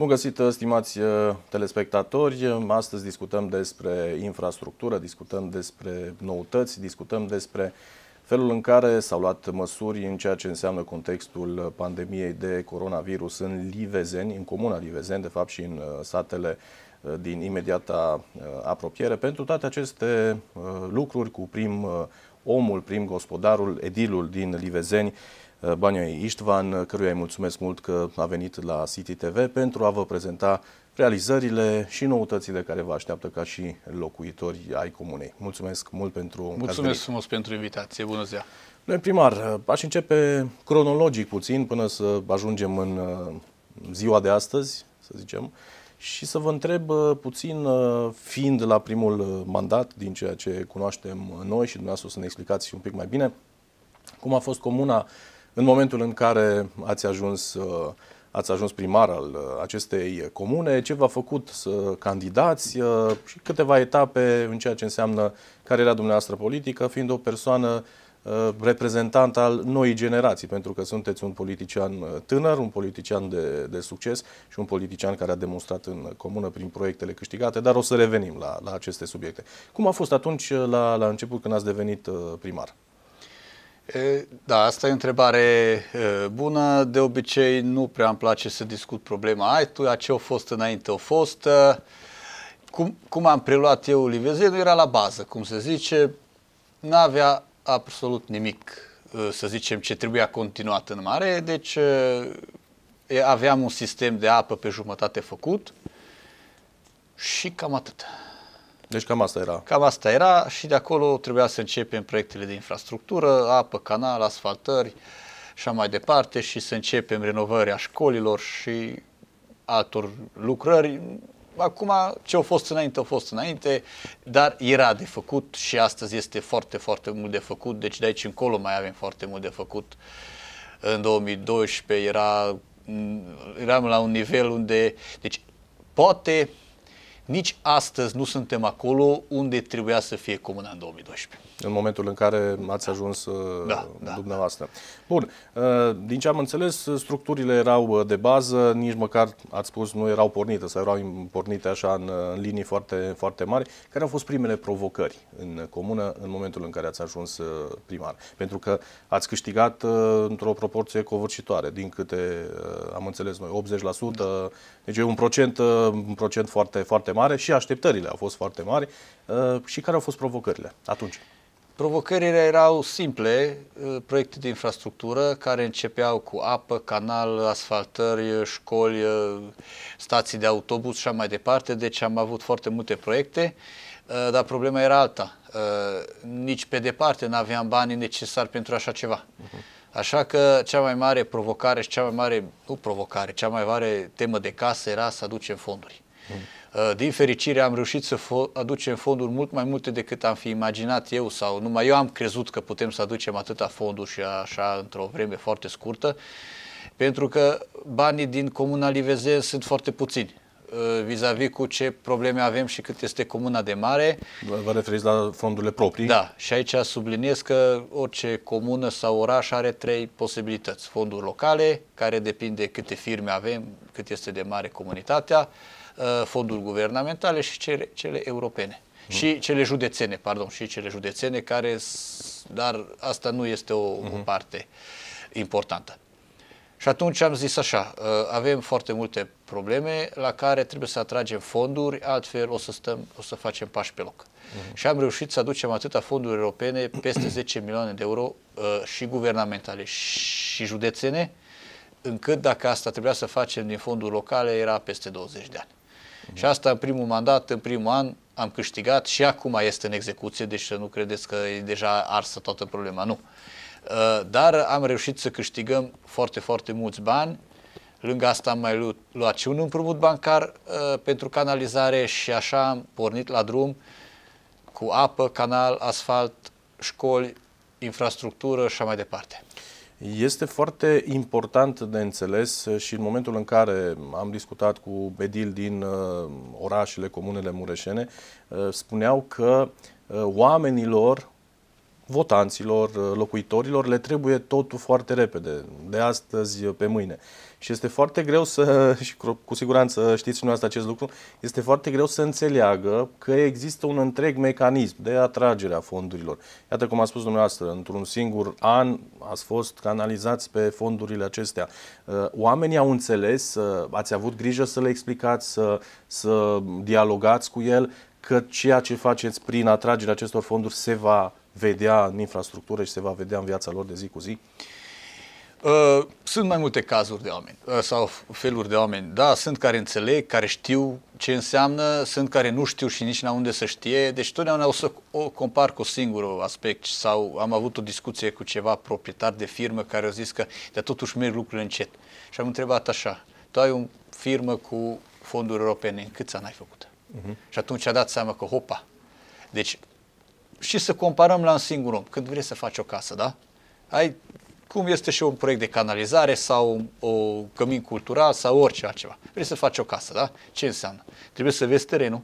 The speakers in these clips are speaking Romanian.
Bun găsit, stimați uh, telespectatori! Astăzi discutăm despre infrastructură, discutăm despre noutăți, discutăm despre felul în care s-au luat măsuri în ceea ce înseamnă contextul pandemiei de coronavirus în Livezeni, în comuna Livezeni, de fapt și în uh, satele uh, din imediata apropiere. Pentru toate aceste lucruri cu prim omul, prim gospodarul, edilul din Livezeni, Eh, Banioi Istvan, eh, căruia îi mulțumesc mult că a venit la City TV pentru a vă prezenta realizările și noutățile care vă așteaptă ca și locuitori ai comunei. Mulțumesc mult pentru Mulțumesc frumos pentru invitație. Bună ziua! Domnule primar, eh, aș începe cronologic puțin până să ajungem în ziua de astăzi, să zicem, și să vă întreb puțin, fiind la primul mandat din ceea ce cunoaștem noi și dumneavoastră să ne explicați un pic mai bine, cum a fost comuna uh, în momentul în care ați ajuns, uh, ați ajuns primar al uh, acestei comune, ce v-a făcut să candidați uh, și câteva etape în ceea ce înseamnă cariera dumneavoastră politică, fiind o persoană reprezentant al noii generații, pentru că sunteți un politician tânăr, un politician de, de succes și un politician care a demonstrat în comună prin proiectele câștigate, dar o să revenim la, la aceste subiecte. Cum a fost atunci la, la început când ați devenit primar? Da, asta e o întrebare bună. De obicei nu prea îmi place să discut problema ai tu, a ce a fost înainte, a fost. Cum, cum am preluat eu Livezel, nu era la bază, cum se zice, n avea absolut nimic, să zicem, ce trebuia continuat în mare, deci aveam un sistem de apă pe jumătate făcut și cam atât. Deci cam asta era. Cam asta era și de acolo trebuia să începem proiectele de infrastructură, apă, canal, asfaltări și mai departe și să începem renovarea școlilor și altor lucrări. Acum, ce au fost înainte, au fost înainte, dar era de făcut și astăzi este foarte, foarte mult de făcut, deci de aici încolo mai avem foarte mult de făcut. În 2012 era, eram la un nivel unde, deci poate nici astăzi nu suntem acolo unde trebuia să fie Comuna în 2012. În momentul în care ați ajuns uh, da, da, dumneavoastră. Bun, uh, din ce am înțeles, structurile erau uh, de bază, nici măcar, ați spus, nu erau pornite sau erau pornite așa în, în linii foarte, foarte mari. Care au fost primele provocări în Comună în momentul în care ați ajuns primar? Pentru că ați câștigat într-o proporție covârșitoare, din câte am înțeles noi, 80%, deci e un procent, un procent foarte, foarte mare mare și așteptările au fost foarte mari. Uh, și care au fost provocările atunci? Provocările erau simple, uh, proiecte de infrastructură care începeau cu apă, canal, asfaltări, uh, școli, stații de autobuz și așa mai departe, deci am avut foarte multe proiecte, dar problema era alta. Nici pe departe nu aveam banii necesari pentru așa ceva. Mhm. Așa că cea mai mare provocare și cea mai mare, nu provocare, cea mai mare temă de casă era să aducem fonduri. Mhm. Uh, din fericire am reușit să aducem fonduri mult mai multe decât am fi imaginat eu sau numai eu am crezut că putem să aducem atâta fonduri și așa într-o vreme foarte scurtă, pentru că banii din Comuna Livezen sunt foarte puțini uh, vis-a-vis -vis cu ce probleme avem și cât este comuna de mare. Vă referiți la fondurile proprii? Da, și aici subliniez că orice comună sau oraș are trei posibilități. Fonduri locale, care depinde câte firme avem, cât este de mare comunitatea, Uh, fonduri guvernamentale și cele, cele europene. Mm. Și cele județene, pardon, și cele județene care, dar asta nu este o, mm. o mhm. parte importantă. Și atunci am zis așa, uh, avem foarte multe probleme la care trebuie să atragem fonduri, altfel o să, stăm, o să facem pași pe loc. Uh-huh. Și am reușit să aducem atâta fonduri europene, peste 10 milioane de euro uh, și guvernamentale și județene, încât dacă asta trebuia să facem din fonduri locale, era peste 20 de ani. Și asta în primul mandat, în primul an, am câștigat și acum este în execuție, deci să nu credeți că e deja arsă toată problema, nu. Uh, dar am reușit să câștigăm foarte, foarte mulți bani. Lângă asta am mai luat, luat și un împrumut bancar uh, pentru canalizare și așa am pornit la drum cu apă, canal, asfalt, școli, infrastructură și mai departe. Este foarte important de înțeles uh, și în momentul în care am discutat cu Bedil din uh, orașele, comunele mureșene, uh, spuneau că oamenilor votanților, uh, locuitorilor, le trebuie totul foarte repede, de astăzi pe mâine. Și este foarte greu să, și cu siguranță știți și asta acest lucru, este foarte greu să înțeleagă că există un întreg mecanism de atragere a fondurilor. Iată cum a spus dumneavoastră, într-un singur an ați fost canalizați pe fondurile acestea. Uh, oamenii au înțeles, uh, ați avut grijă să le explicați, să, să dialogați cu el, că ceea ce faceți prin atragerea acestor fonduri se va vedea în infrastructură și se va vedea în viața lor de zi cu zi? Uh, sunt mai multe cazuri de oameni uh, sau feluri de oameni. Da, sunt care înțeleg, care știu ce înseamnă, sunt care nu știu și nici n unde să știe. Deci totdeauna o să o compar cu singurul aspect sau am avut o discuție cu ceva proprietar de firmă care a zis că de totuși merg lucrurile încet. Și am întrebat așa, tu ai o firmă cu fonduri europene, în câți ani ai făcut? Uh-huh. Și atunci a dat seama că, hopa, deci și să comparăm la un singur om. Când vrei să faci o casă, da? Ai, cum este și un proiect de canalizare sau o cămin cultural sau orice altceva. Vrei să faci o casă, da? Ce înseamnă? Trebuie să vezi terenul,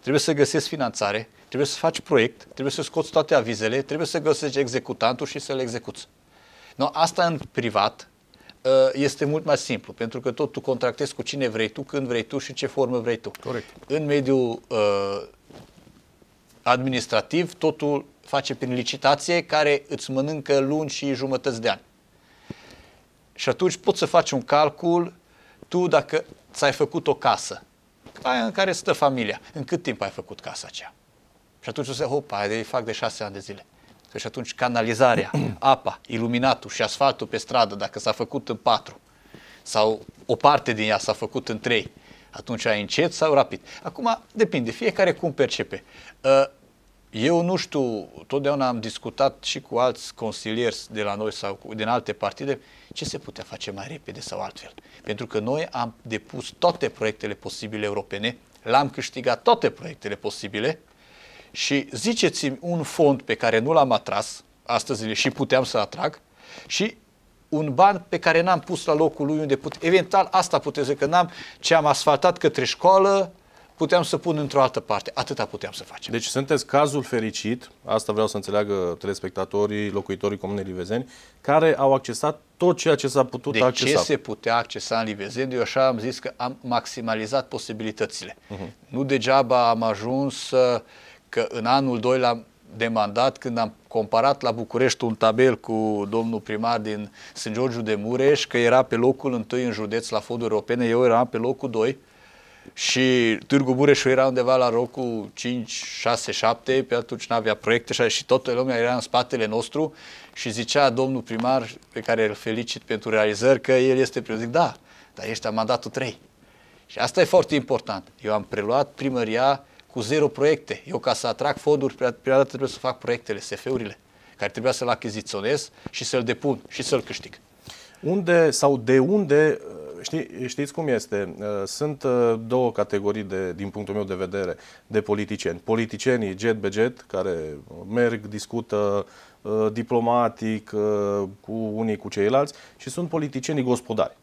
trebuie să găsești finanțare, trebuie să faci proiect, trebuie să scoți toate avizele, trebuie să găsești executantul și să-l execuți. No, asta în privat ă, este mult mai simplu, pentru că tot tu contractezi cu cine vrei tu, când vrei tu și ce formă vrei tu. Corect. În mediul uh, administrativ, totul face prin licitație care îți mănâncă luni și jumătăți de ani. Și atunci poți să faci un calcul, tu dacă ți-ai făcut o casă, aia în care stă familia, în cât timp ai făcut casa aceea? Și atunci o să, hopa, de fac de șase ani de zile. Și atunci canalizarea, apa, iluminatul și asfaltul pe stradă, dacă s-a făcut în patru, sau o parte din ea s-a făcut în trei, atunci ai încet sau rapid. Acum depinde, fiecare cum percepe. Ă, eu nu știu, totdeauna am discutat și cu alți consilieri de la noi sau din alte partide ce se putea face mai repede sau altfel. Pentru că noi am depus toate proiectele posibile europene, l-am câștigat toate proiectele posibile și ziceți-mi un fond pe care nu l-am atras, astăzi și puteam să atrag, și un ban pe care n-am pus la locul lui unde put. Eventual asta puteți că n-am ce am asfaltat către școală, puteam să pun într-o altă parte. Atâta puteam să facem. Deci sunteți cazul fericit, asta vreau să înțeleagă telespectatorii, locuitorii Comunei Livezeni, care au accesat tot ceea ce s-a putut de accesa. ce se putea accesa în Livezeni? Eu așa am zis că am maximalizat posibilitățile. Uh-huh. Nu degeaba am ajuns că în anul 2 l-am de mandat când am comparat la București un tabel cu domnul primar din St. Georgiu de Mureș, că era pe locul întâi în județ la fonduri europene, eu eram pe locul 2 și Târgu Mureșul era undeva la locul 5, 6, 7, pe atunci n-avea proiecte și, și toată lumea era în spatele nostru și zicea domnul primar, pe care îl felicit pentru realizări, că el este primul. Zic, da, dar ești mandatul 3. Și asta e foarte important. Eu am preluat primăria cu zero proiecte. Eu ca să atrag fonduri, prima dată trebuie să fac proiectele, SF-urile, care trebuia să-l achiziționez și să-l depun și să-l câștig. Unde sau de unde, uh, știi, știți cum este, uh, sunt uh, două categorii de, din punctul meu de vedere de politicieni. Politicienii jet be jet, care merg, discută diplomatic cu unii cu ceilalți și sunt politicienii gospodari.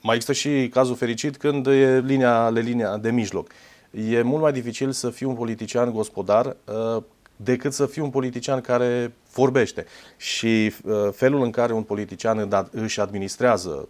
Mai există și cazul fericit când e linia, le linia de mijloc. E mult mai dificil să fii un politician gospodar uh, decât să fii un politician care vorbește. Și uh, felul în care un politician își administrează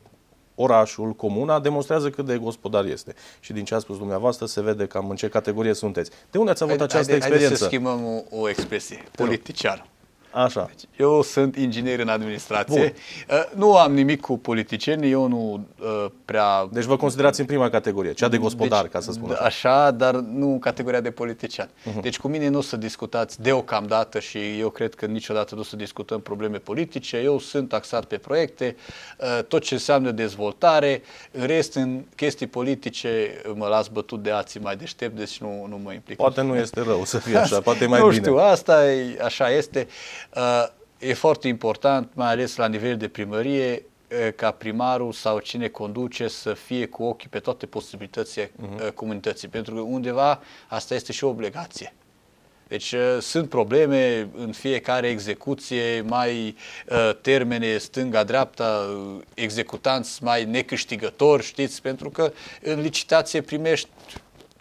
orașul, comuna, demonstrează cât de gospodar este. Și din ce a spus dumneavoastră, se vede cam în ce categorie sunteți. De unde ați avut această haide, experiență? Haide să schimbăm o, o expresie. Politician. Așa. Deci, eu sunt inginer în administrație. Bun. Uh, nu am nimic cu politicieni, eu nu uh, prea... Deci vă considerați în prima categorie, cea de gospodar, deci, ca să spun da, așa. Așa, dar nu categoria de politician. Uh-huh. Deci cu mine nu o să discutați deocamdată și eu cred că niciodată nu o să discutăm probleme politice. Eu sunt taxat pe proiecte, uh, tot ce înseamnă dezvoltare. În rest, în chestii politice, mă las bătut de alții mai deștept, deci nu, nu mă implic. Poate nu este rău să fie așa, poate mai nu bine. Nu știu, asta e, așa este. Uh, e foarte important, mai ales la nivel de primărie, uh, ca primarul sau cine conduce să fie cu ochii pe toate posibilitățile uh-huh. comunității, pentru că undeva asta este și o obligație. Deci uh, sunt probleme în fiecare execuție, mai termene stânga-dreapta, executanți mai necâștigători, știți, pentru că în licitație primești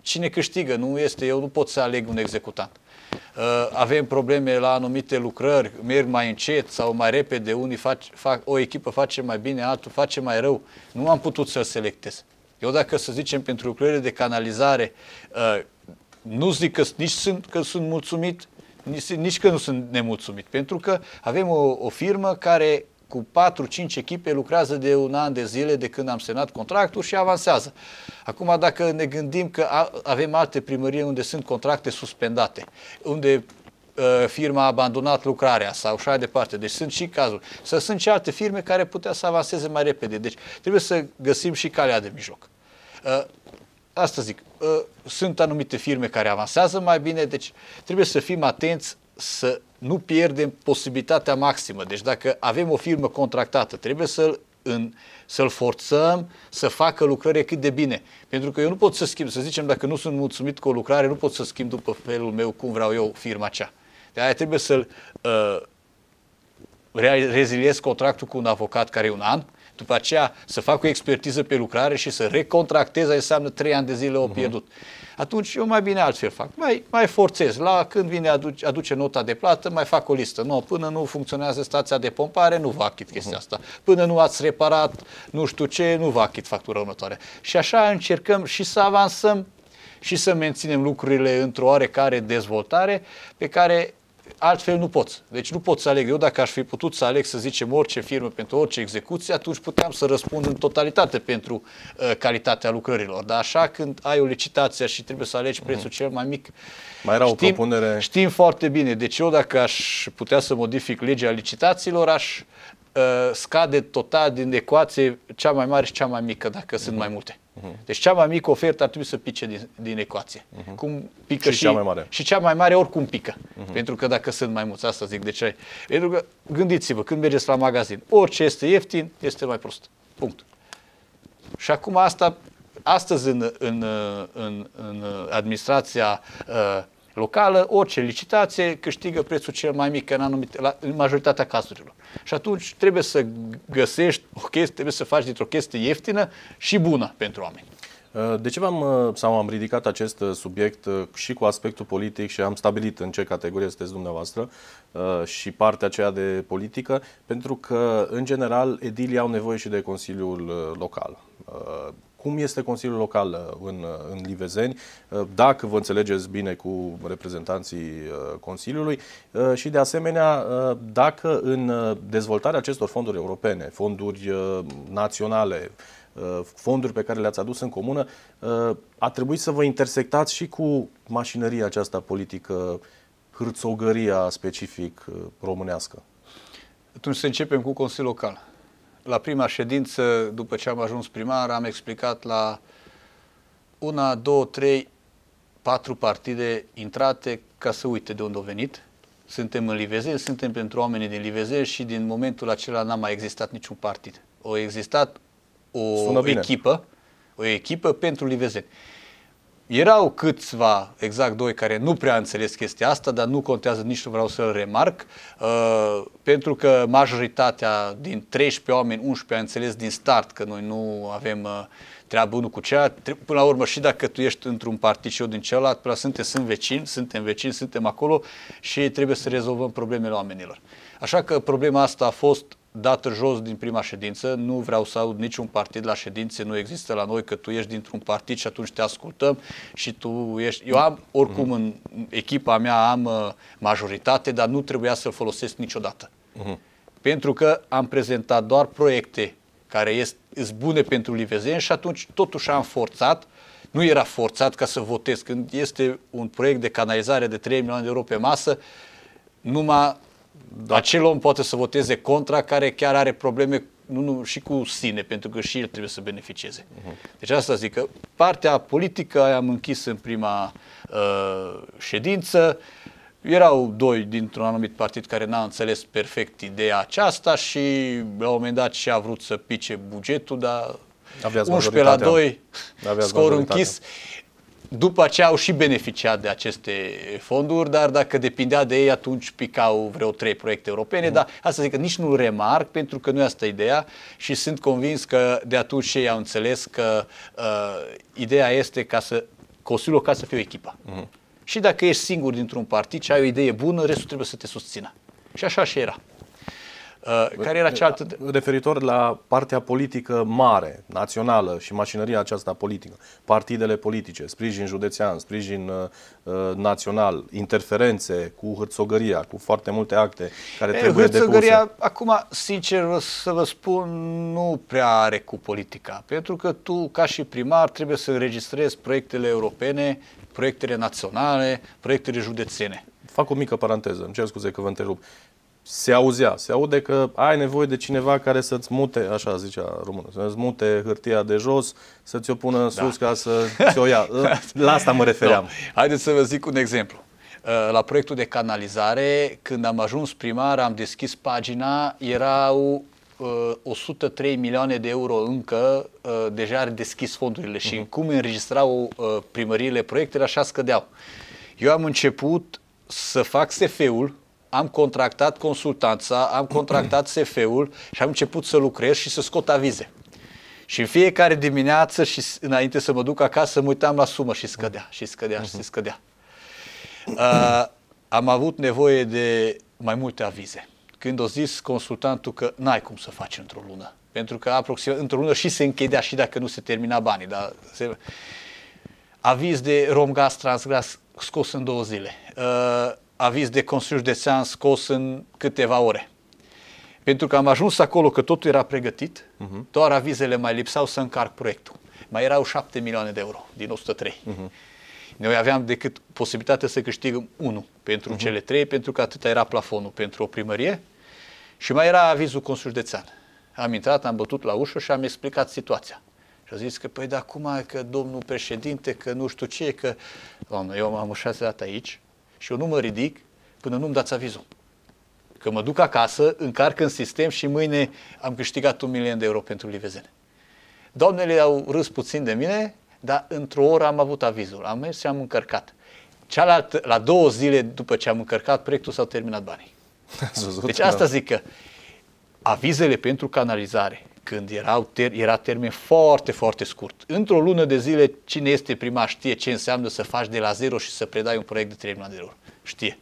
cine câștigă, nu este, eu nu pot să aleg un executant. Uh, avem probleme la anumite lucrări, merg mai încet sau mai repede, unii fac, fac, o echipă face mai bine, altul face mai rău. Nu am putut să selectez. Eu dacă să zicem pentru lucrările de canalizare, uh, nu zic că nici sunt, că sunt mulțumit, nici, nici că nu sunt nemulțumit, pentru că avem o, o firmă care cu 4-5 echipe lucrează de un an de zile de când am semnat contractul și avansează. Acum dacă ne gândim că avem alte primărie unde sunt contracte suspendate, unde uh, firma a abandonat lucrarea sau așa departe. Deci sunt și cazuri. Să sunt și alte firme care putea să avanseze mai repede. Deci trebuie să găsim și calea de mijloc. Uh, asta zic. Uh, sunt anumite firme care avansează mai bine, deci trebuie să fim atenți să nu pierdem posibilitatea maximă. Deci dacă avem o firmă contractată, trebuie să-l în, să-l forțăm să facă lucrări cât de bine. Pentru că eu nu pot să schimb, să zicem, dacă nu sunt mulțumit cu o lucrare, nu pot să schimb după felul meu cum vreau eu firma cea. De aia trebuie să-l uh, reziliez contractul cu un avocat care e un an, după aceea să fac o expertiză pe lucrare și să recontractez, înseamnă trei ani de zile o mhm. pierdut. Uh-huh atunci eu mai bine altfel fac. Mai, mai forțez, la când vine aduce, aduce nota de plată, mai fac o listă. Nu, până nu funcționează stația de pompare, nu vă achit chestia mhm. asta. Până nu ați reparat nu știu ce, nu vă achit factura următoare. Și așa încercăm și să avansăm și să menținem lucrurile într-o oarecare dezvoltare pe care altfel nu pot, Deci nu pot să aleg. Eu dacă aș fi putut să aleg, să zicem, orice firmă pentru orice execuție, atunci puteam să răspund în totalitate pentru uh, calitatea lucrărilor. Dar așa când ai o licitație și trebuie să alegi prețul mhm. cel mai mic, mai era știm, o propunere... știm foarte bine. Deci eu dacă aș putea să modific legea licitațiilor, aș uh, scade total din ecuație cea mai mare și cea mai mică, dacă mm-hmm. sunt mhm. mai multe huh mhm. Deci cea mai mică ofertă ar trebui să pice din, din ecuație. Uh-huh. Cum pică și, și, cea mai mare. și cea mai mare oricum pică. Uh-huh. Pentru că dacă sunt mai mulți, asta zic de ce. Pentru că gândiți-vă, când mergeți la magazin, orice este ieftin, este mai prost. Punct. Și acum asta, astăzi în, în, în, în administrația uh, locală, orice licitație câștigă prețul cel mai mic în, anumite, la, în majoritatea cazurilor. Și atunci trebuie să găsești o chestie, trebuie să faci dintr-o chestie ieftină și bună pentru oameni. Uh, de ce v-am uh, sau am ridicat acest uh, subiect și cu aspectul politic și am stabilit în ce categorie sunteți dumneavoastră și partea aceea de politică? Pentru că, în general, edilii au nevoie și de Consiliul Local cum este Consiliul Local uh, în, uh, în Livezeni, uh, dacă vă înțelegeți bine cu reprezentanții Consiliului și de asemenea dacă în dezvoltarea acestor fonduri europene, fonduri naționale, fonduri pe care le-ați adus în comună, a trebuit să vă intersectați și cu mașinăria aceasta politică, hârțogăria specific românească. Atunci să începem cu Consiliul Local la prima ședință, după ce am ajuns primar, am explicat la una, două, trei, patru partide intrate ca să uite de unde au venit. Suntem în Livezel, suntem pentru oamenii din Livezel și din momentul acela n-a mai existat niciun partid. A existat o echipă, o echipă pentru Livezel. Erau câțiva, exact doi, care nu prea înțeles chestia asta, dar nu contează, nici nu vreau să-l remarc, uh, pentru că majoritatea din 13 oameni, 11 a înțeles din start că noi nu avem uh, treabă unul cu cealaltă. Până la urmă, și dacă tu ești într-un partid și eu din celălalt, până la suntem, sunt vecini, suntem vecini, suntem acolo și trebuie să rezolvăm problemele oamenilor. Așa că problema asta a fost dată jos din prima ședință, nu vreau să aud niciun partid la ședințe, nu există la noi că tu ești dintr-un partid și atunci te ascultăm și tu ești... Eu am, oricum, mhm. în echipa mea am uh, majoritate, dar nu trebuia să-l folosesc niciodată. Uh-huh. Pentru că am prezentat doar proiecte care sunt bune pentru livezen și atunci totuși am forțat nu era forțat ca să votez. Când este un proiect de canalizare de 3 milioane de euro pe masă, numai da. Acel om poate să voteze contra care chiar are probleme nu, nu, și cu sine, pentru că și el trebuie să beneficieze. Uh-huh. Deci asta zic că partea politică aia am închis în prima uh, ședință. Erau doi dintr-un anumit partid care n-a înțeles perfect ideea aceasta și la un moment dat și a vrut să pice bugetul, dar Aveați 11 la 2, Aveați scorul închis după aceea au și beneficiat de aceste fonduri, dar dacă depindea de ei, atunci picau vreo trei proiecte europene, mm. dar asta zic că nici nu remarc, pentru că nu e asta ideea și sunt convins că de atunci ei au înțeles că uh, ideea este ca să Consiliul ca să fie o echipă. Mm. Și dacă ești singur dintr-un partid și ai o idee bună, restul trebuie să te susțină. Și așa și era. Uh, care era cealaltă? Referitor la partea politică mare, națională și mașinăria aceasta politică, partidele politice, sprijin județean, sprijin uh, uh național, interferențe cu hârțogăria, cu foarte multe acte care e, trebuie hârțogăria, depuse. acum, sincer să vă spun, nu prea are cu politica, pentru că tu, ca și primar, trebuie să înregistrezi proiectele europene, proiectele naționale, proiectele județene. Fac o mică paranteză, îmi cer scuze că vă întrerup se auzea, se aude că ai nevoie de cineva care să-ți mute, așa zicea românul, să-ți mute hârtia de jos, să-ți o pună da. sus da. ca să ți-o ia. La asta mă refeream. No. Haideți să vă zic un exemplu. Uh, la proiectul de canalizare, când am ajuns primar, am deschis pagina, erau 103 uh, milioane de euro încă uh, deja ar deschis fondurile și uh-huh. cum înregistrau primăriile proiectele, așa scădeau. Eu am început să fac SF-ul, am contractat consultanța, am contractat SF-ul și am început să lucrez și să scot avize. Și în fiecare dimineață și înainte să mă duc acasă, mă uitam la sumă și scădea, și scădea, și mhm. scădea. Uh, am avut nevoie de mai multe avize. Când o zis consultantul că n-ai cum să faci într-o lună, pentru că aproximativ într-o lună și se închidea și dacă nu se termina banii, dar se... aviz de Romgaz Transgras scos în două zile. Uh, aviz de Consiliu Județean scos în câteva ore. Pentru că am ajuns acolo că totul era pregătit, uh-huh. doar avizele mai lipsau să încarc proiectul. Mai erau 7 milioane de euro din 103. Uh-huh. Mhm. Noi aveam decât posibilitatea să câștigăm unul pentru uh-huh. cele trei, pentru că atâta era plafonul pentru o primărie și mai era avizul Consiliu Județean. Am intrat, am bătut la ușă și am explicat situația. Și a zis că, păi, dar acum că domnul președinte, că nu știu ce, că... Doamne, eu am ușat dat aici, și eu nu mă ridic până nu-mi dați avizul. Că mă duc acasă, încarc în sistem și mâine am câștigat un milion de euro pentru livezene. Doamnele au râs puțin de mine, dar într-o oră am avut avizul. Am mers și am încărcat. Cealaltă, la două zile după ce am încărcat proiectul s-au terminat banii. deci asta zic că avizele pentru canalizare când erau ter- era termen foarte, foarte scurt. Într-o lună de zile, cine este primar știe ce înseamnă să faci de la zero și să predai un proiect de 3 milioane de euro. Știe.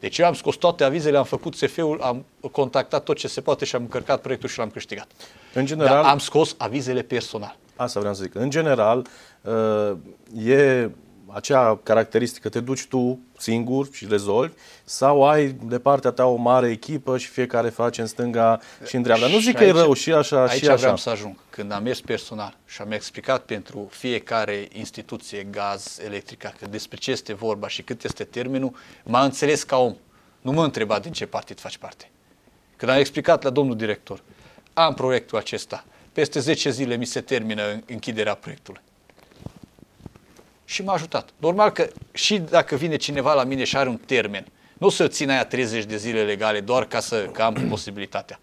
Deci eu am scos toate avizele, am făcut SF-ul, am contactat tot ce se poate și am încărcat proiectul și l-am câștigat. În general, Dar am scos avizele personal. Asta vreau să zic. În general, uh, e acea caracteristică, te duci tu singur și rezolvi sau ai de partea ta o mare echipă și fiecare face în stânga și în dreapta. Nu zic că e rău și așa aici și așa. vreau să ajung. Când am mers personal și am explicat pentru fiecare instituție, gaz, electrică că despre ce este vorba și cât este termenul, m-a înțeles ca om. Nu mă întreba din ce partid faci parte. Când am explicat la domnul director, am proiectul acesta, peste 10 zile mi se termină închiderea proiectului și m-a ajutat. Normal că și dacă vine cineva la mine și are un termen, nu o să țin aia 30 de zile legale doar ca să că am posibilitatea.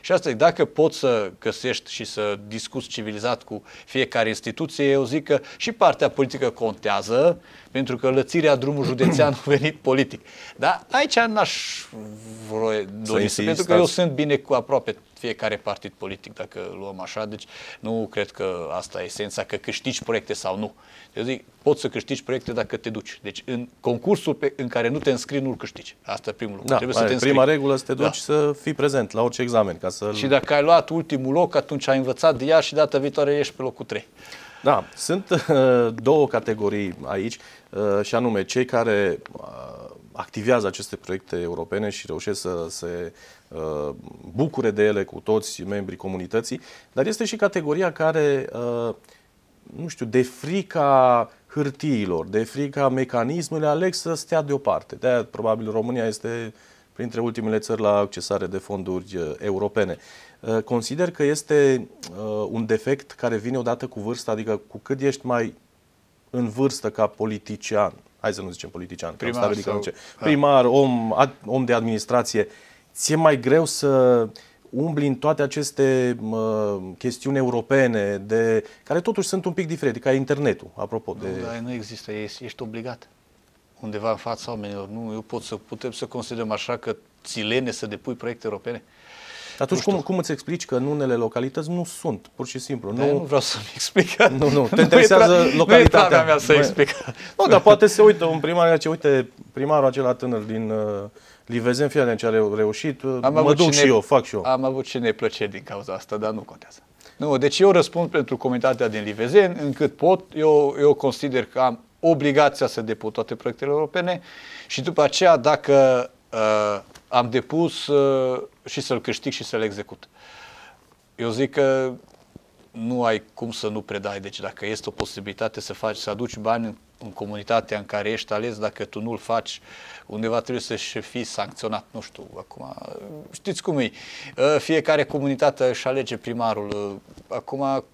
Și asta e, dacă poți să găsești și să discuți civilizat cu fiecare instituție, eu zic că și partea politică contează, pentru că lățirea drumul județean a venit politic. Dar aici n-aș dori pentru că eu sunt bine cu aproape fiecare partid politic, dacă luăm așa. Deci nu cred că asta e esența, că câștigi proiecte sau nu. Eu zic, poți să câștigi proiecte dacă te duci. Deci în concursul pe, în care nu te înscrii, nu-l câștigi. Asta e primul lucru. Da, Trebuie să te Prima regulă să te da. duci da. să fii prezent la orice examen. Ca să Și dacă ai luat ultimul loc, atunci ai învățat de ea și data viitoare ești pe locul 3. Da, sunt uh, două categorii aici uh, și anume cei care uh, activează aceste proiecte europene și reușesc să se uh, bucure de ele cu toți membrii comunității, dar este și categoria care, uh, nu știu, de frica hârtiilor, de frica mecanismului, aleg să stea deoparte. De-aia, probabil, România este printre ultimele țări la accesare de fonduri uh, europene. Consider că este un defect care vine odată cu vârsta, adică cu cât ești mai în vârstă ca politician, hai să nu zicem politician, primar, sau, că da. primar, om, ad, om de administrație, ți-e mai greu să umbli în toate aceste uh, chestiuni europene, de, care totuși sunt un pic diferite, ca internetul, apropo. Nu, de... dar nu există, ești, ești obligat undeva în fața oamenilor. Nu, eu pot să putem să considerăm așa că țilene să depui proiecte europene. Atunci cum, cum îți explici că în unele localități nu sunt, pur și simplu? nu, nu vreau să-mi explic. Nu, nu, te interesează nu localitatea. Nu e mea să explic. Nu, dar poate se uită un primar ce uite, primarul acela tânăr din uh, Livezen, ce a reușit, uh, am mă duc și eu, fac și eu. Am avut și neplăceri din cauza asta, dar nu contează. Nu, deci eu răspund pentru comunitatea din Livezen, încât pot, eu, eu consider că am obligația să depun toate proiectele europene și după aceea dacă uh, am depus uh, și să-l câștig și să-l execut. Eu zic că nu ai cum să nu predai. Deci dacă este o posibilitate să faci, să aduci bani în, în comunitatea în care ești ales, dacă tu nu-l faci, undeva trebuie să fii sancționat. Nu știu, acum, știți cum e. Fiecare comunitate își alege primarul. Acum,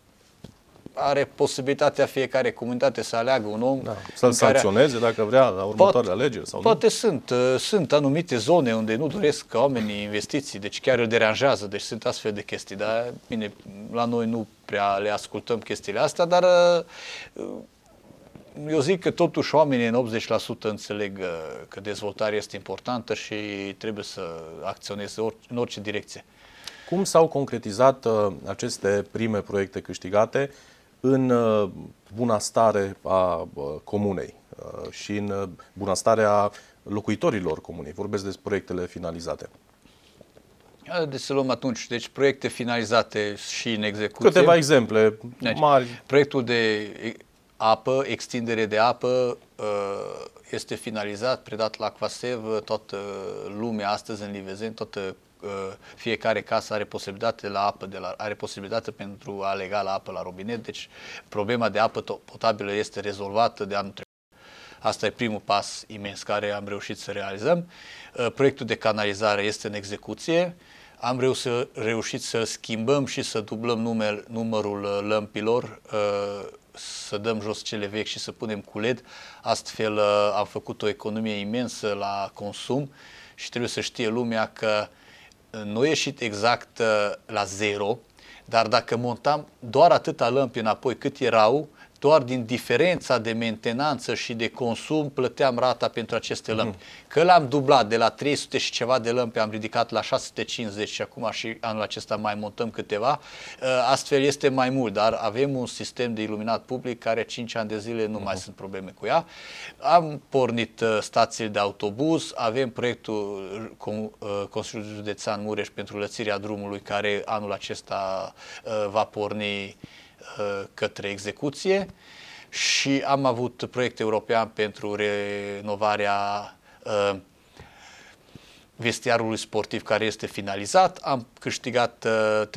are posibilitatea fiecare comunitate să aleagă un om. Da, să-l sancționeze dacă vrea la următoarele alegeri sau poate nu. sunt. Uh, sunt anumite zone unde nu doresc ca oamenii investiții, deci chiar îl deranjează, deci sunt astfel de chestii. Dar bine, la noi nu prea le ascultăm chestiile astea, dar uh, eu zic că totuși oamenii în 80% înțeleg uh, că dezvoltarea este importantă și trebuie să acționeze în orice direcție. Cum s-au concretizat aceste prime proiecte câștigate? în uh, bunăstare a uh, comunei uh, și în a locuitorilor comunei. Vorbesc despre proiectele finalizate. Deci să luăm atunci, deci proiecte finalizate și în execuție. Câteva exemple deci, mari. Proiectul de apă, extindere de apă, este finalizat, predat la Quasev, toată lumea astăzi în Livezen, toată fiecare casă are posibilitate la apă de la, are posibilitate pentru a lega la apă la robinet, deci problema de apă potabilă este rezolvată de anul trecut. Asta e primul pas imens care am reușit să realizăm. Uh, proiectul de canalizare este în execuție. Am reu să, reușit să schimbăm și să dublăm numel, numărul uh, lămpilor, uh, să dăm jos cele vechi și să punem cu LED. Astfel am făcut o economie imensă la consum și trebuie să știe lumea că uh, Uh, nu ieșit exact uh, la zero, dar dacă montam doar atâta lămpi înapoi cât erau, doar din diferența de mentenanță și de consum plăteam rata pentru aceste lămpi. mm Că l-am dublat de la 300 și ceva de lămpi, am ridicat la 650 și acum și anul acesta mai montăm câteva, uh, astfel este mai mult, dar avem un sistem de iluminat public care 5 ani de zile nu mm-hmm. mai mhm. sunt probleme cu ea. Am pornit uh, stațiile de autobuz, avem proiectul uh, Consiliul Județean Mureș pentru lățirea drumului care anul acesta va porni Uh, către execuție și am avut proiect european pentru renovarea uh, vestiarului sportiv care este finalizat. Am câștigat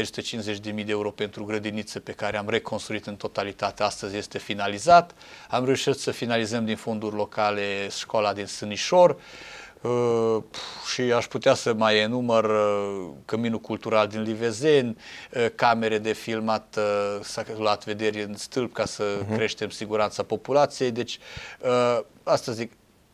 350.000 uh, de euro pentru grădiniță pe care am reconstruit în totalitate. Astăzi este finalizat. Am reușit să finalizăm din fonduri locale școala din Sânișor. Uh, și aș putea să mai enumăr uh, Căminul Cultural din Livezen, uh, camere de filmat luat vederi în stâlp ca să uh-huh. creștem siguranța populației. Deci, asta zic,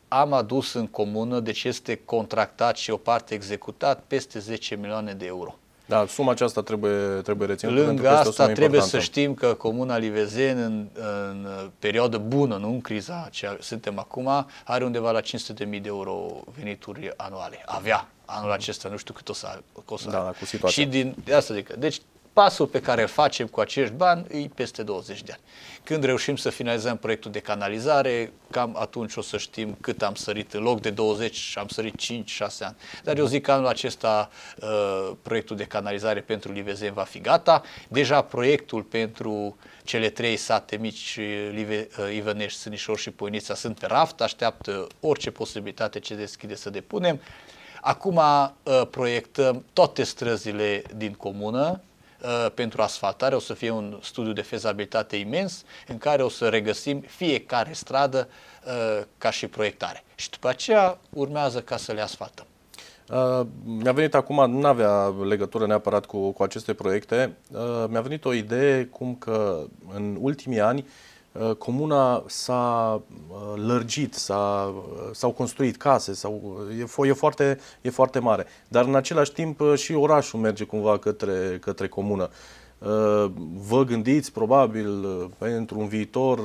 am adus în comună, deci este contractat și o parte executat, peste 10 milioane de euro. Da, suma aceasta trebuie, trebuie reținută. Lângă asta, trebuie importantă. să știm că Comuna Livezen în, în uh, perioadă bună, nu în criza ce suntem acum, are undeva la 500.000 de euro venituri anuale. Avea anul acesta, nu știu cât o să, o să da, cu situația. Și din de asta zic. Deci Pasul pe care îl facem cu acești bani e peste 20 de ani. Când reușim să finalizăm proiectul de canalizare, cam atunci o să știm cât am sărit. În loc de 20, am sărit 5-6 ani. Dar eu zic că anul acesta uh, proiectul de canalizare pentru Livezen va fi gata. Deja proiectul pentru cele trei sate mici, uh, Live, uh, Ivănești, Sânișor și Poinița, sunt pe raft, așteaptă orice posibilitate ce deschide să depunem. Acum uh, proiectăm toate străzile din comună, Uh, pentru asfaltare, o să fie un studiu de fezabilitate imens în care o să regăsim fiecare stradă uh, ca și proiectare. Și după aceea urmează ca să le asfaltăm. Uh, mi-a venit acum, nu avea legătură neapărat cu, cu aceste proiecte, uh, mi-a venit o idee cum că în ultimii ani uh, Uh, comuna s-a uh, lărgit, s-a, uh, au construit case, sau e, e, foarte, e foarte mare. Dar în același timp și orașul merge cumva către, către comună. Vă gândiți probabil pentru un viitor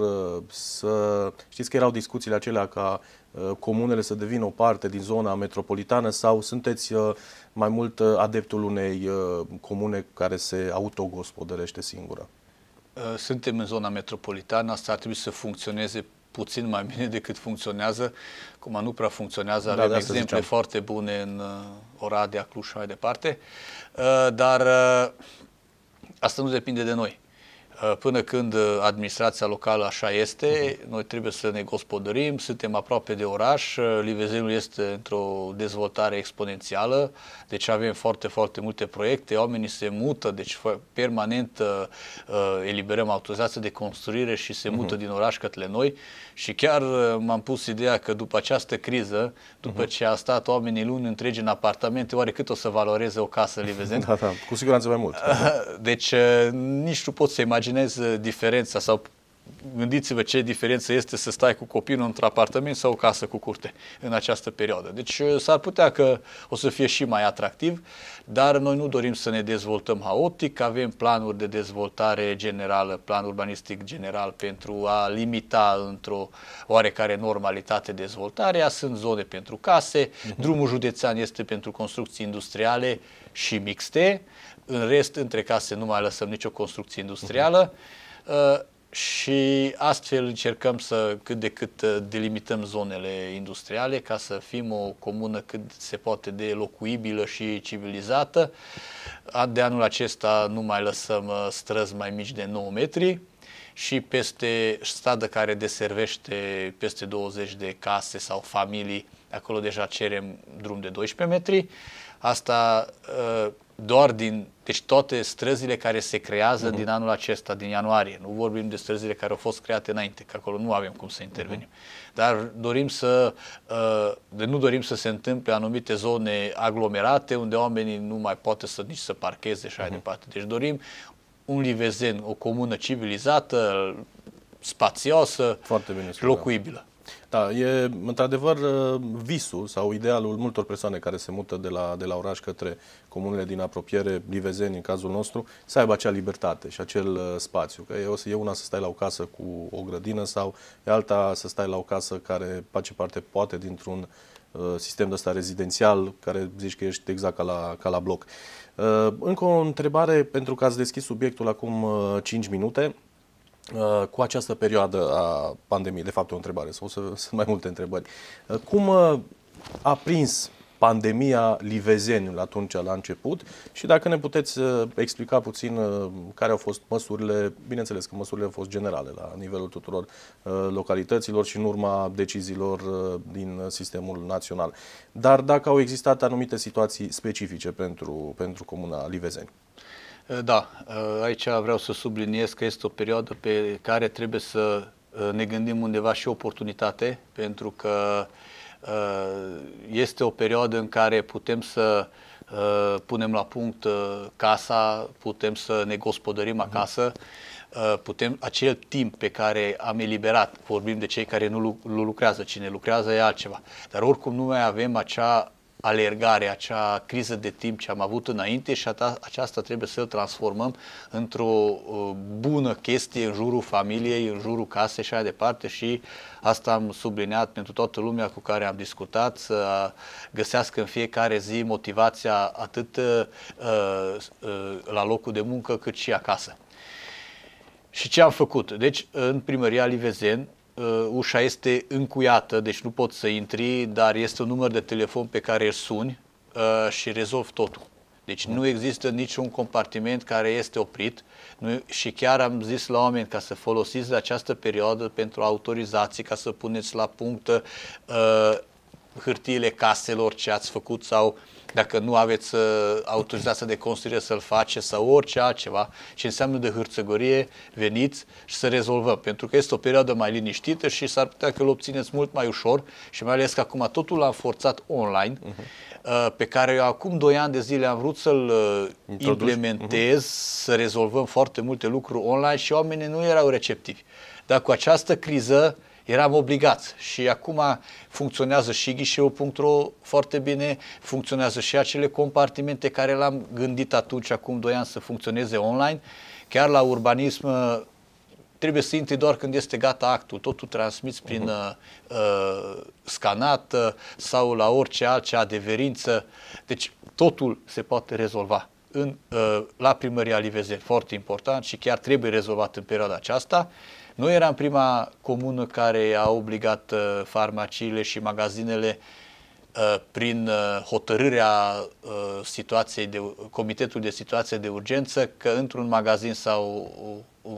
să... Știți că erau discuțiile acelea ca comunele să devină o parte din zona metropolitană sau sunteți mai mult adeptul unei comune care se autogospodărește singură? Uh, suntem în zona metropolitană, asta ar trebui să funcționeze puțin mai bine decât funcționează, cum nu prea funcționează, da, avem da, exemple ziceam. foarte bune în uh, Oradea, Cluj și mai departe, uh, dar asta nu depinde de noi. Eh, până când eh, administrația locală așa este, uh-huh. noi trebuie să ne gospodărim, suntem aproape de oraș, eh, Livezenul este într-o dezvoltare exponențială, deci avem foarte, foarte multe proiecte, oamenii se mută, deci permanent uh, eliberăm autorizația de construire și se mută uh-huh. din oraș către noi și chiar m-am pus ideea că după această criză, după uh-huh. ce a stat oamenii luni întregi în apartamente, oare cât o să valoreze o casă în Livezen? da, da, cu siguranță mai mult. Deci nici nu pot să imagine imaginez uh, diferența sau gândiți-vă ce diferență este să stai cu copilul într-un apartament sau o casă cu curte în această perioadă. Deci uh, s-ar putea că o să fie și mai atractiv, dar noi nu dorim să ne dezvoltăm haotic, avem planuri de dezvoltare generală, plan urbanistic general pentru a limita într-o oarecare normalitate dezvoltarea, sunt zone pentru case, mhm. drumul județean este pentru construcții industriale și mixte, în rest, între case nu mai lăsăm nicio construcție industrială mhm. uh, și astfel încercăm să cât de cât uh, delimităm zonele industriale ca să fim o comună cât se poate de locuibilă și civilizată. De anul acesta nu mai lăsăm uh, străzi mai mici de 9 metri și peste stradă care deservește peste 20 de case sau familii, acolo deja cerem drum de 12 metri. Asta doar din deci toate străzile care se creează uh-huh. din anul acesta, din ianuarie. Nu vorbim de străzile care au fost create înainte, că acolo nu avem cum să intervenim. Uh-huh. Dar dorim să uh, nu dorim să se întâmple anumite zone aglomerate unde oamenii nu mai poate să nici să parcheze și așa uh-huh. Mhm. departe. Deci dorim un livezen, o comună civilizată, spațioasă, Foarte bine da. locuibilă. Da, e într-adevăr ă, visul sau idealul multor persoane care se mută de la, de la oraș către comunele din apropiere, livezeni în cazul nostru, să aibă acea libertate și acel ă, spațiu. Că e, o să, e una să stai la o casă cu o grădină sau e alta să stai la o casă care face parte poate dintr-un ă, sistem de ăsta rezidențial, care zici că ești exact ca la, ca la bloc. Încă o întrebare, pentru că ați deschis subiectul acum 5 minute. Uh, cu această perioadă a pandemiei? De fapt, e o întrebare, sau sunt mai multe întrebări. Uh, cum uh, a prins pandemia livezeniul atunci la început și dacă ne puteți explica puțin care au fost măsurile, bineînțeles că măsurile au fost generale la nivelul tuturor localităților și în urma deciziilor din sistemul național. Dar dacă au existat anumite situații specifice pentru, pentru comuna livezeni. Eh, da, eh, aici vreau să subliniez că este o perioadă pe care trebuie să eh, ne gândim undeva și oportunitate, pentru că este o perioadă în care putem să punem la punct casa, putem să ne gospodărim mhm. acasă, putem, acel timp pe care am eliberat, vorbim de cei care nu, lucrează, cine lucrează e altceva, dar oricum nu mai avem acea alergare, acea criză de timp ce am avut înainte și aceasta trebuie să-l transformăm într-o uh, bună chestie în jurul familiei, în jurul casei și așa departe și asta am subliniat pentru toată lumea cu care am discutat, să găsească în fiecare zi motivația atât uh, uh, la locul de muncă cât și acasă. Și ce am făcut? Deci, în primăria Livezen, Uh, ușa este încuiată, deci nu poți să intri, dar este un număr de telefon pe care îl suni uh, și rezolvi totul. Deci nu există niciun compartiment care este oprit nu, și chiar am zis la oameni ca să folosiți această perioadă pentru autorizații, ca să puneți la punct uh, hârtiile caselor ce ați făcut sau uh, dacă nu aveți uh, autorizația de construire să-l face sau orice altceva, ce înseamnă de hârțăgorie, veniți și să rezolvăm, pentru că este o perioadă mai liniștită și s-ar putea că îl obțineți mult mai ușor și mai ales că acum totul l-am forțat online, uh-huh. pe care eu acum 2 ani de zile am vrut să-l uh, implementez, uh-huh. să rezolvăm foarte multe lucruri online și oamenii nu erau receptivi. Dar cu această criză, eram obligați și acum funcționează și ghișeu.ro foarte bine, funcționează și acele compartimente care l-am gândit atunci, acum 2 ani, să funcționeze online. Chiar la urbanism uh, trebuie să intri doar când este gata actul, totul transmiți prin uh-huh. uh, scanat uh, sau la orice de adeverință, deci totul se poate rezolva în, uh, la primăria Livezel, foarte important și chiar trebuie rezolvat în perioada aceasta. Uh, nu eram prima comună care a obligat uh, farmaciile și magazinele uh, prin uh, hotărârea situației de, Comitetul de Situație de Urgență că într-un magazin sau o, o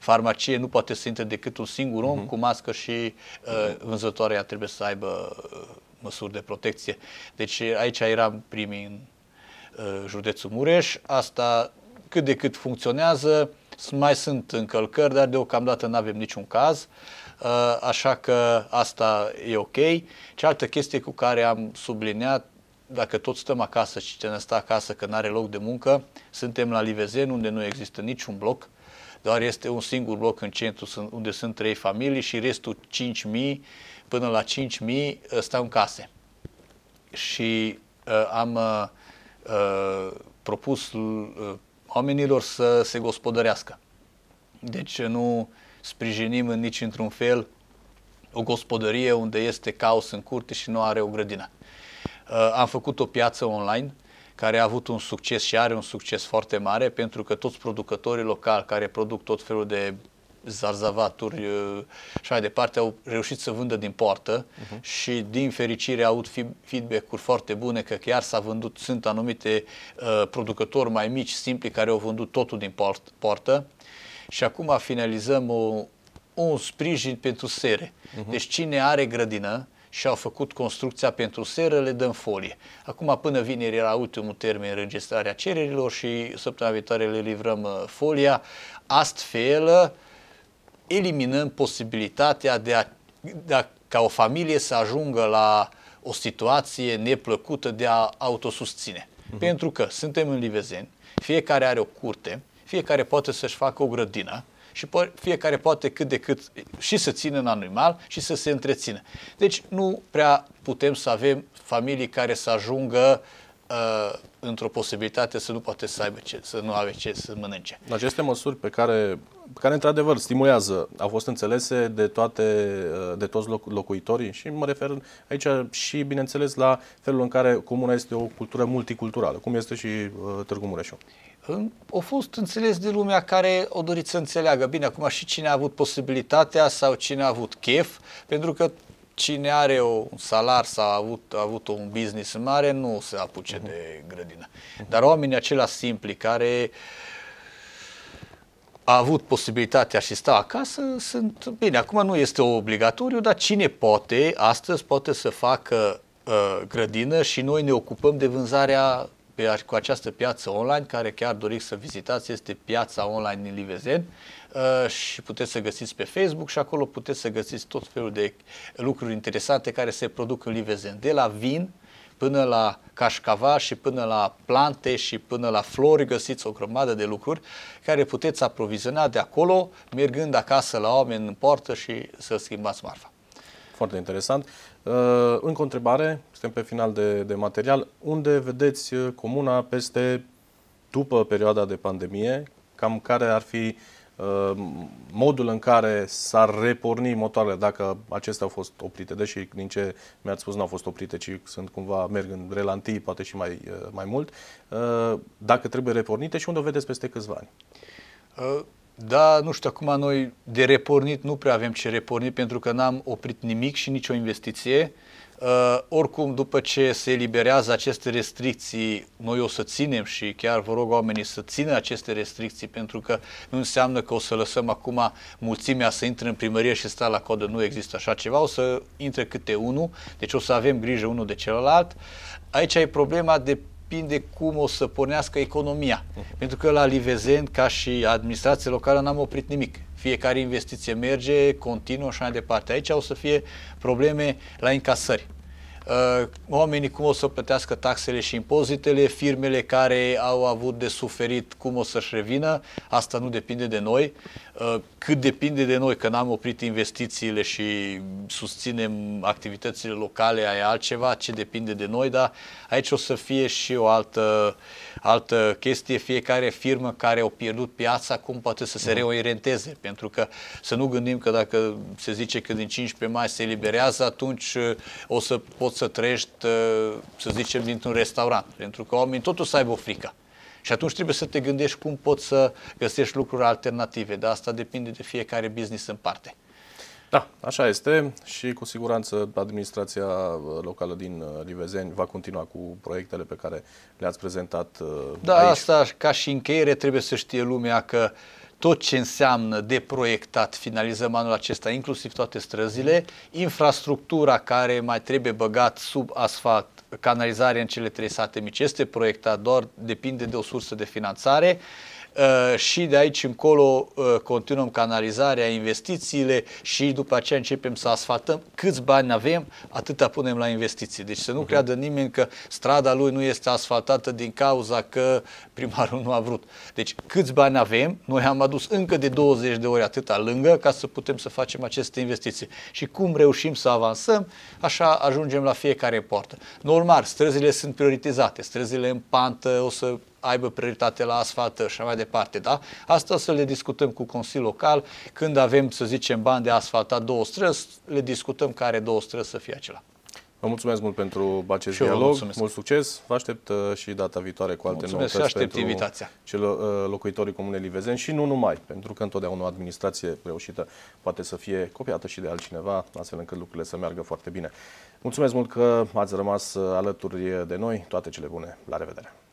farmacie nu poate să intre decât un singur om uh-huh. cu mască și uh, vânzătoarea trebuie să aibă măsuri de protecție. Deci aici eram primii în uh, județul Mureș. Asta cât de cât funcționează. Uh, mai sunt încălcări, dar deocamdată nu avem niciun caz, uh, așa că asta e ok. Cealaltă chestie cu care am subliniat dacă tot stăm acasă și cine stă acasă că nu are loc de muncă, suntem la Livezen unde nu există niciun bloc, doar este un singur bloc în centru unde sunt trei familii și restul 5.000 până la 5.000 uh, stau în case. Și uh, am uh, uh propus uh, oamenilor să se gospodărească. Deci nu sprijinim nici într-un fel o gospodărie unde este caos în curte și nu are o grădină. Uh, am făcut o piață online care a avut un succes și are un succes foarte mare pentru că toți producătorii locali care produc tot felul de zarzavaturi uh, și mai departe, au reușit să vândă din poartă uh-huh. și din fericire aud feedback-uri foarte bune că chiar s-a vândut, sunt anumite uh, producători mai mici, simpli, care au vândut totul din port, poartă și acum finalizăm o, un sprijin pentru sere. Uh-huh. Deci cine are grădină, și au făcut construcția pentru seră, le dăm folie. Acum, până vineri, era ultimul termen în înregistrarea cererilor și săptămâna viitoare le livrăm uh, folia. Astfel, eliminăm posibilitatea de a, de a, ca o familie să ajungă la o situație neplăcută de a autosusține. Uh-huh. Pentru că suntem în Livezeni, fiecare are o curte, fiecare poate să-și facă o grădină, și fiecare poate cât de cât și să țină în animal și să se întrețină. Deci nu prea putem să avem familii care să ajungă uh, uh, într-o posibilitate să nu poate să, aibă ce, să nu are ce să mănânce. Aceste măsuri pe care, pe care într-adevăr stimulează, au fost înțelese de, toate, uh, de toți locuitorii și mă refer aici și, bineînțeles, la felul în care comuna este o cultură multiculturală, cum este și uh, Târgu Mureșu. Au fost înțeles de lumea care o dorit să înțeleagă. Bine, acum și cine a avut posibilitatea sau cine a avut chef, pentru că cine are o, un salar sau a avut, a avut un business mare nu se apuce uh-huh. de mhm. grădină. Dar oamenii acela simpli care a avut posibilitatea și stau acasă, sunt bine. Acum nu este obligatoriu, dar cine poate, astăzi poate să facă uh, grădină și noi ne ocupăm de vânzarea pe, cu această piață online, care chiar doriți să vizitați, este piața online din Livezen, Uh, și puteți să găsiți pe Facebook și acolo puteți să găsiți tot felul de lucruri interesante care se produc în Livezen, de la vin până la cașcava și până la plante și până la flori găsiți o grămadă de lucruri care puteți aproviziona de acolo, mergând acasă la oameni în poartă și să schimbați marfa. Foarte interesant. Uh, încă o întrebare, suntem pe final de, de material. Unde vedeți uh, comuna peste, după perioada de pandemie, cam care ar fi uh, Ehm, modul în care s-ar reporni motoarele dacă acestea au fost oprite, deși din ce mi-ați spus nu au fost oprite, ci sunt cumva, merg în relantii, poate și mai, eh, mai mult, eh, dacă trebuie repornite și unde o vedeți peste câțiva ani? Eh, da, nu știu, acum noi de repornit nu prea avem ce reporni pentru că n-am oprit nimic și nicio investiție. Uh, Uh, oricum, după ce se eliberează aceste restricții, noi o să ținem și chiar vă rog oamenii să țină aceste restricții, pentru că nu înseamnă că o să lăsăm acum mulțimea să intre în primărie și sta la codă. Nu există așa ceva, o să intre câte unul, deci o să avem grijă unul de celălalt. Aici e problema de depinde cum o să pornească economia. Mhm. Pentru că la Livezen, ca și administrație locală, n-am oprit nimic fiecare investiție merge, continuă și mai departe. Aici o să fie probleme la încasări. Uh, oamenii cum o să plătească taxele și impozitele, firmele care au avut de suferit cum o să-și revină, asta nu depinde de noi. Uh, cât depinde de noi că n-am oprit investițiile și susținem activitățile locale, aia altceva, ce depinde de noi, dar aici o să fie și o altă, altă chestie. Fiecare firmă care a pierdut piața, cum poate să se mm. reorienteze? Pentru că să nu gândim că dacă se zice că din 15 mai se eliberează, atunci uh, o să poți poți să trăiești, ă, să zicem, dintr-un restaurant, pentru că oamenii totuși să aibă o frică. Și atunci trebuie să te gândești cum poți să găsești lucruri alternative, dar asta depinde de fiecare business în parte. Da, așa este și cu siguranță administrația ă, locală din Livezeni ă, va continua cu proiectele pe care le-ați prezentat Da, aici. asta ca și încheiere trebuie să știe lumea că uh, tot ce înseamnă de proiectat, finalizăm anul acesta, inclusiv toate străzile, mhm. infrastructura care mai trebuie băgat sub asfalt, canalizare în cele trei sate mici este proiectat, doar depinde de o sursă de finanțare. Eh, și de aici încolo eh, continuăm canalizarea, investițiile și după aceea începem să asfaltăm câți bani avem, atâta punem la investiții. Deci să nu uh-huh. creadă nimeni că strada lui nu este asfaltată din cauza că primarul nu a vrut. Deci câți bani avem, noi am adus încă de 20 de ori atâta lângă ca să putem să facem aceste investiții. Și cum reușim să avansăm, așa ajungem la fiecare poartă. Normal, străzile sunt prioritizate, străzile în pantă o să aibă prioritate la asfalt și mai departe. Da? Asta o să le discutăm cu Consiliul Local când avem, să zicem, bani de asfaltat două străzi, le discutăm care două străzi să fie acela. Vă mulțumesc mult pentru acest și dialog, mult succes, vă aștept uh, și data viitoare cu alte mulțumesc noutăți pentru invitația. Cel, uh, locuitorii Comunei Livezen și nu numai, pentru că întotdeauna o administrație reușită poate să fie copiată și de altcineva, astfel încât lucrurile să meargă foarte bine. Mulțumesc mult că ați rămas uh, alături de noi, toate cele bune, la revedere!